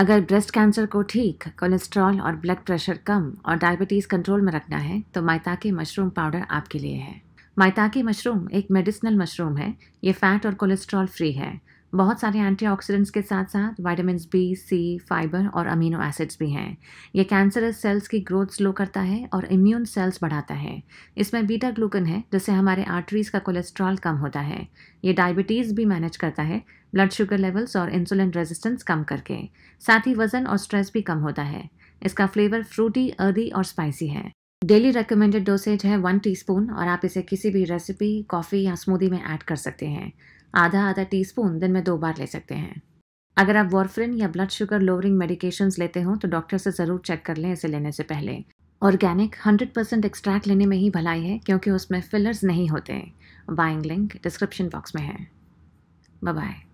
अगर breast cancer को ठीक कोलेस्ट्रॉल और ब्लड प्रेशर कम और डायबिटीज़ कंट्रोल में रखना है तो माइताके मशरूम पाउडर आपके लिए है माइताके मशरूम एक मेडिसिनल मशरूम है ये फैट और कोलेस्ट्रॉल फ्री है बहुत सारे एंटीऑक्सीडेंट्स के साथ साथ वाइटामिन बी सी फाइबर और अमीनो एसिड्स भी हैं ये कैंसरस सेल्स की ग्रोथ स्लो करता है और इम्यून सेल्स बढ़ाता है इसमें बीटा ग्लूकन है जिससे हमारे आर्टरीज़ का कोलेस्ट्रॉल कम होता है ये डायबिटीज़ भी मैनेज करता है ब्लड शुगर लेवल्स और इंसुलिन रेजिस्टेंस कम करके साथ ही वज़न और स्ट्रेस भी कम होता है इसका फ्लेवर फ्रूटी अर्दी और स्पाइसी है डेली रिकमेंडेड डोसेज है वन टीस्पून और आप इसे किसी भी रेसिपी कॉफ़ी या स्मूदी में ऐड कर सकते हैं आधा आधा टीस्पून दिन में दो बार ले सकते हैं अगर आप वॉरफ्रिन या ब्लड शुगर लोअरिंग मेडिकेशंस लेते हो तो डॉक्टर से ज़रूर चेक कर लें इसे लेने से पहले ऑर्गेनिक 100% परसेंट एक्सट्रैक्ट लेने में ही भलाई है क्योंकि उसमें फिलर्स नहीं होते बाइंग लिंक डिस्क्रिप्शन बॉक्स में है बाय